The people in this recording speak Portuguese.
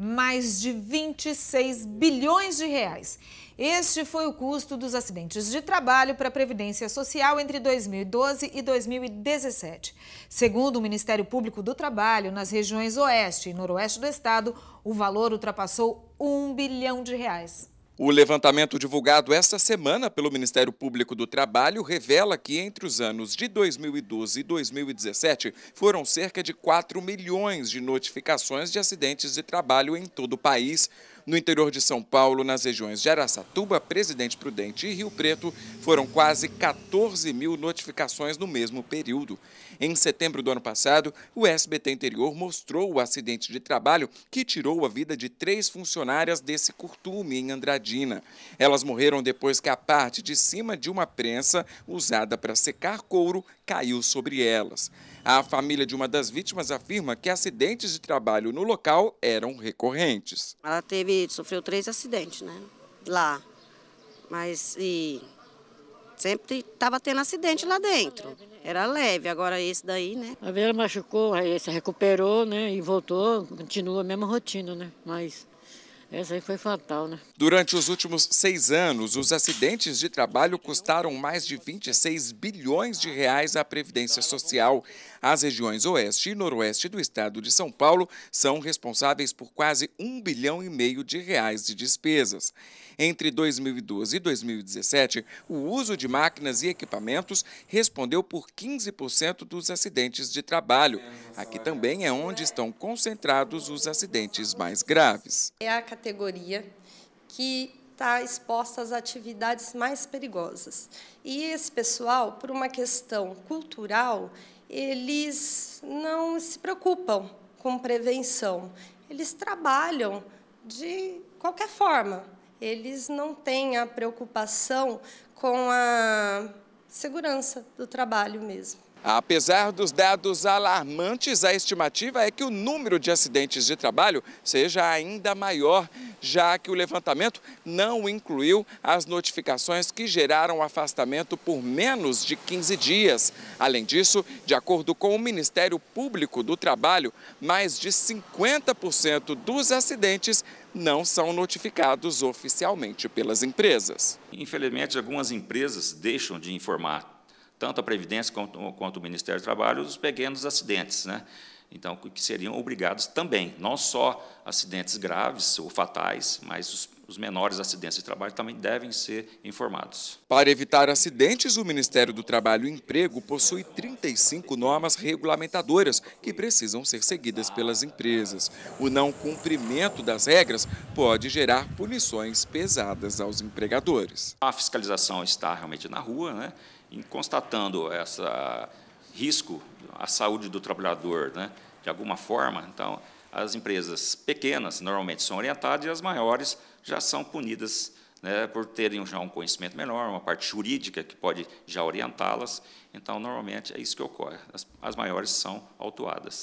mais de 26 bilhões de reais. Este foi o custo dos acidentes de trabalho para a Previdência Social entre 2012 e 2017. Segundo o Ministério Público do Trabalho, nas regiões Oeste e Noroeste do estado, o valor ultrapassou um bilhão de reais. O levantamento divulgado esta semana pelo Ministério Público do Trabalho revela que entre os anos de 2012 e 2017 foram cerca de 4 milhões de notificações de acidentes de trabalho em todo o país. No interior de São Paulo, nas regiões de Araçatuba, Presidente Prudente e Rio Preto, foram quase 14 mil notificações no mesmo período. Em setembro do ano passado, o SBT Interior mostrou o acidente de trabalho que tirou a vida de três funcionárias desse curtume em Andradina. Elas morreram depois que a parte de cima de uma prensa usada para secar couro caiu sobre elas. A família de uma das vítimas afirma que acidentes de trabalho no local eram recorrentes. Ela teve, sofreu três acidentes, né? Lá. Mas e sempre estava tendo acidente lá dentro. Era leve, agora esse daí, né? A Vera machucou, aí se recuperou, né? E voltou, continua a mesma rotina, né? Mas essa aí foi fatal, né? Durante os últimos seis anos, os acidentes de trabalho custaram mais de 26 bilhões de reais à Previdência Social. As regiões oeste e noroeste do estado de São Paulo são responsáveis por quase um bilhão e meio de reais de despesas. Entre 2012 e 2017, o uso de máquinas e equipamentos respondeu por 15% dos acidentes de trabalho. Aqui também é onde estão concentrados os acidentes mais graves. É a categoria que está exposta às atividades mais perigosas. E esse pessoal, por uma questão cultural, eles não se preocupam com prevenção. Eles trabalham de qualquer forma. Eles não têm a preocupação com a segurança do trabalho mesmo. Apesar dos dados alarmantes, a estimativa é que o número de acidentes de trabalho seja ainda maior, já que o levantamento não incluiu as notificações que geraram afastamento por menos de 15 dias. Além disso, de acordo com o Ministério Público do Trabalho, mais de 50% dos acidentes não são notificados oficialmente pelas empresas. Infelizmente, algumas empresas deixam de informar tanto a Previdência quanto, quanto o Ministério do Trabalho, dos pequenos acidentes, né? Então, que seriam obrigados também, não só acidentes graves ou fatais, mas os, os, menores acidentes de trabalho também devem ser informados. Para evitar acidentes, o Ministério do Trabalho e Emprego possui 35 normas regulamentadoras que precisam ser seguidas pelas empresas. O não cumprimento das regras pode gerar punições pesadas aos empregadores. A fiscalização está realmente na rua, né? constatando esse risco à saúde do trabalhador, né, de alguma forma, então, as empresas pequenas normalmente são orientadas e as maiores já são punidas né, por terem já um conhecimento menor, uma parte jurídica que pode já orientá-las. Então, normalmente, é isso que ocorre. As, as maiores são autuadas.